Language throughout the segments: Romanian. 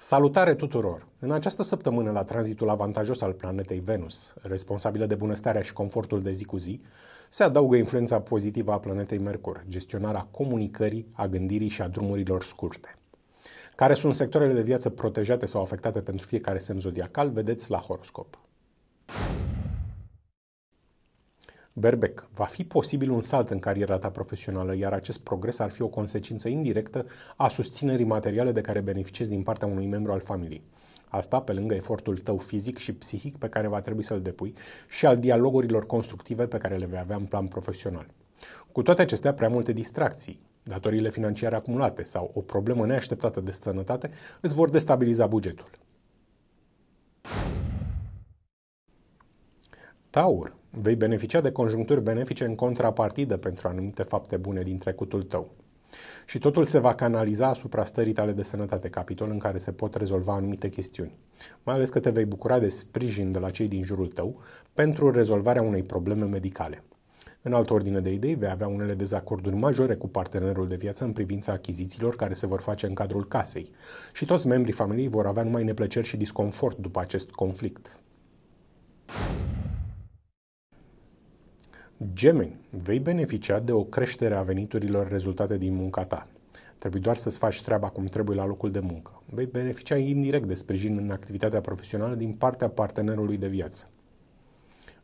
Salutare tuturor! În această săptămână, la tranzitul avantajos al planetei Venus, responsabilă de bunăstarea și confortul de zi cu zi, se adaugă influența pozitivă a planetei Mercur, gestionarea comunicării, a gândirii și a drumurilor scurte. Care sunt sectoarele de viață protejate sau afectate pentru fiecare semn zodiacal, vedeți la horoscop. Berbec, va fi posibil un salt în cariera ta profesională, iar acest progres ar fi o consecință indirectă a susținerii materiale de care beneficiezi din partea unui membru al familiei. Asta pe lângă efortul tău fizic și psihic pe care va trebui să-l depui și al dialogurilor constructive pe care le vei avea în plan profesional. Cu toate acestea, prea multe distracții, datoriile financiare acumulate sau o problemă neașteptată de sănătate îți vor destabiliza bugetul. Taur, Vei beneficia de conjuncturi benefice în contrapartidă pentru anumite fapte bune din trecutul tău. Și totul se va canaliza asupra stării tale de sănătate, capitol în care se pot rezolva anumite chestiuni. Mai ales că te vei bucura de sprijin de la cei din jurul tău pentru rezolvarea unei probleme medicale. În altă ordine de idei, vei avea unele dezacorduri majore cu partenerul de viață în privința achizițiilor care se vor face în cadrul casei și toți membrii familiei vor avea numai neplăceri și disconfort după acest conflict. Gemeni, vei beneficia de o creștere a veniturilor rezultate din munca ta. Trebuie doar să-ți faci treaba cum trebuie la locul de muncă. Vei beneficia indirect de sprijin în activitatea profesională din partea partenerului de viață.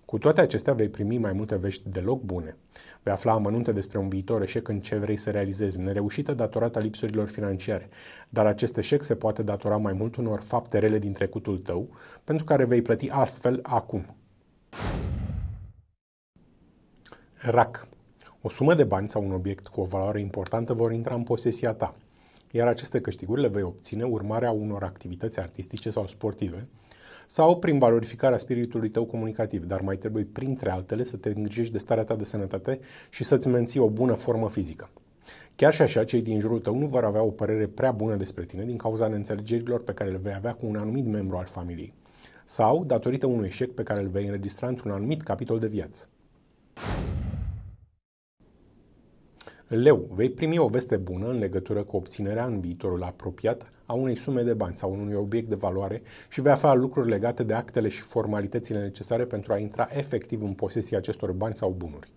Cu toate acestea vei primi mai multe vești deloc bune. Vei afla amănunte despre un viitor eșec în ce vrei să realizezi, nereușită datorată lipsurilor financiare, dar acest eșec se poate datora mai mult unor fapte rele din trecutul tău, pentru care vei plăti astfel acum. RAC. O sumă de bani sau un obiect cu o valoare importantă vor intra în posesia ta, iar aceste câștiguri le vei obține urmarea unor activități artistice sau sportive, sau prin valorificarea spiritului tău comunicativ, dar mai trebuie, printre altele, să te îngrijești de starea ta de sănătate și să-ți menții o bună formă fizică. Chiar și așa, cei din jurul tău nu vor avea o părere prea bună despre tine din cauza neînțelegerilor pe care le vei avea cu un anumit membru al familiei sau datorită unui eșec pe care îl vei înregistra într-un anumit capitol de viață. Leu, vei primi o veste bună în legătură cu obținerea în viitorul apropiat a unei sume de bani sau unui obiect de valoare și vei afla lucruri legate de actele și formalitățile necesare pentru a intra efectiv în posesia acestor bani sau bunuri.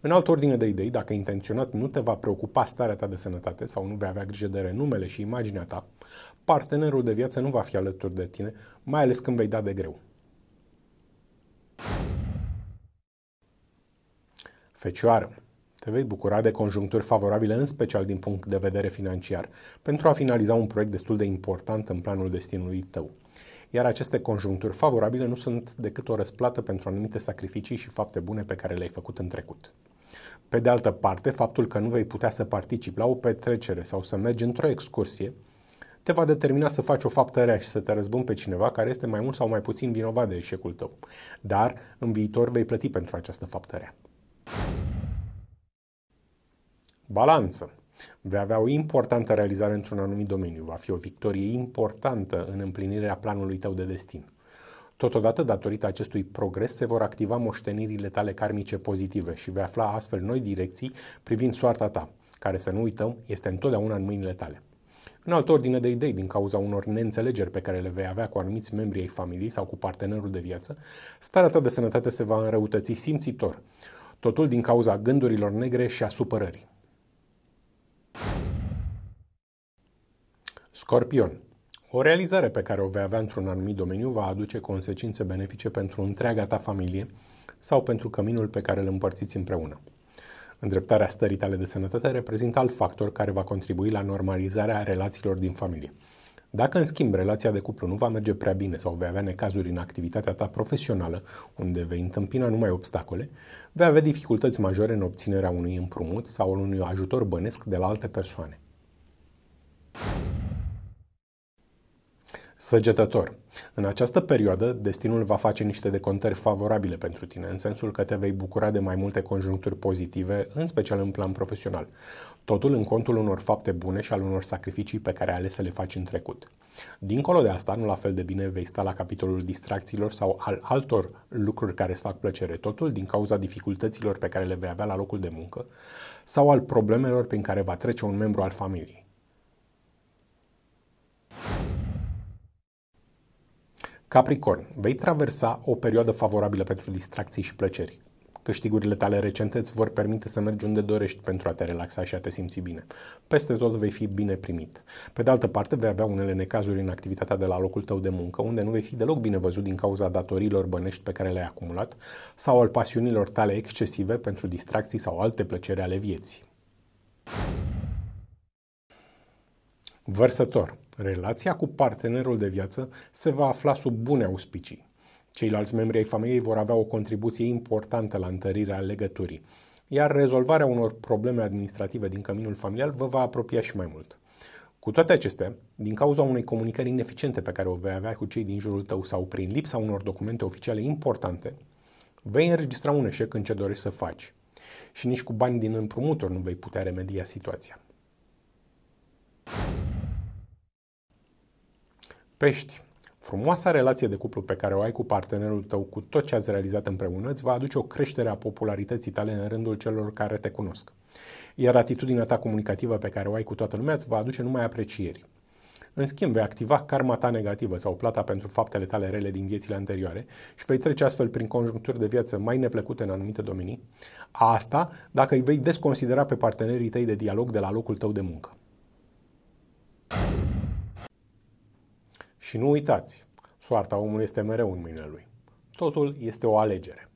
În altă ordine de idei, dacă intenționat nu te va preocupa starea ta de sănătate sau nu vei avea grijă de renumele și imaginea ta, partenerul de viață nu va fi alături de tine, mai ales când vei da de greu. Fecioară, te vei bucura de conjuncturi favorabile, în special din punct de vedere financiar, pentru a finaliza un proiect destul de important în planul destinului tău. Iar aceste conjuncturi favorabile nu sunt decât o răsplată pentru anumite sacrificii și fapte bune pe care le-ai făcut în trecut. Pe de altă parte, faptul că nu vei putea să participi la o petrecere sau să mergi într-o excursie te va determina să faci o faptă rea și să te răzbun pe cineva care este mai mult sau mai puțin vinovat de eșecul tău. Dar în viitor vei plăti pentru această faptă rea. balanță. Vei avea o importantă realizare într-un anumit domeniu. Va fi o victorie importantă în împlinirea planului tău de destin. Totodată, datorită acestui progres, se vor activa moștenirile tale karmice pozitive și vei afla astfel noi direcții privind soarta ta, care, să nu uităm, este întotdeauna în mâinile tale. În altă ordine de idei, din cauza unor neînțelegeri pe care le vei avea cu anumiți membri ai familiei sau cu partenerul de viață, starea ta de sănătate se va înrăutăți simțitor, totul din cauza gândurilor negre și a supărării. Scorpion. O realizare pe care o vei avea într-un anumit domeniu va aduce consecințe benefice pentru întreaga ta familie sau pentru căminul pe care îl împărțiți împreună. Îndreptarea stării tale de sănătate reprezintă alt factor care va contribui la normalizarea relațiilor din familie. Dacă, în schimb, relația de cuplu nu va merge prea bine sau vei avea necazuri în activitatea ta profesională, unde vei întâmpina numai obstacole, vei avea dificultăți majore în obținerea unui împrumut sau unui ajutor bănesc de la alte persoane. Săgetător. În această perioadă, destinul va face niște decontări favorabile pentru tine, în sensul că te vei bucura de mai multe conjuncturi pozitive, în special în plan profesional. Totul în contul unor fapte bune și al unor sacrificii pe care ai ales să le faci în trecut. Dincolo de asta, nu la fel de bine vei sta la capitolul distracțiilor sau al altor lucruri care îți fac plăcere, totul din cauza dificultăților pe care le vei avea la locul de muncă sau al problemelor prin care va trece un membru al familiei. Capricorn, vei traversa o perioadă favorabilă pentru distracții și plăceri. Câștigurile tale recente îți vor permite să mergi unde dorești pentru a te relaxa și a te simți bine. Peste tot vei fi bine primit. Pe de altă parte, vei avea unele necazuri în activitatea de la locul tău de muncă, unde nu vei fi deloc bine văzut din cauza datorilor bănești pe care le-ai acumulat sau al pasiunilor tale excesive pentru distracții sau alte plăceri ale vieții. Vărsător. Relația cu partenerul de viață se va afla sub bune auspicii. Ceilalți membri ai familiei vor avea o contribuție importantă la întărirea legăturii, iar rezolvarea unor probleme administrative din căminul familial vă va apropia și mai mult. Cu toate acestea, din cauza unei comunicări ineficiente pe care o vei avea cu cei din jurul tău sau prin lipsa unor documente oficiale importante, vei înregistra un eșec în ce dorești să faci. Și nici cu bani din împrumuturi nu vei putea remedia situația. Pești. Frumoasa relație de cuplu pe care o ai cu partenerul tău, cu tot ce ați realizat împreună, îți va aduce o creștere a popularității tale în rândul celor care te cunosc. Iar atitudinea ta comunicativă pe care o ai cu toată lumea îți va aduce numai aprecieri. În schimb, vei activa karma ta negativă sau plata pentru faptele tale rele din viețile anterioare și vei trece astfel prin conjuncturi de viață mai neplăcute în anumite domenii. Asta dacă îi vei desconsidera pe partenerii tăi de dialog de la locul tău de muncă. Și nu uitați, soarta omului este mereu în mâinile lui. Totul este o alegere.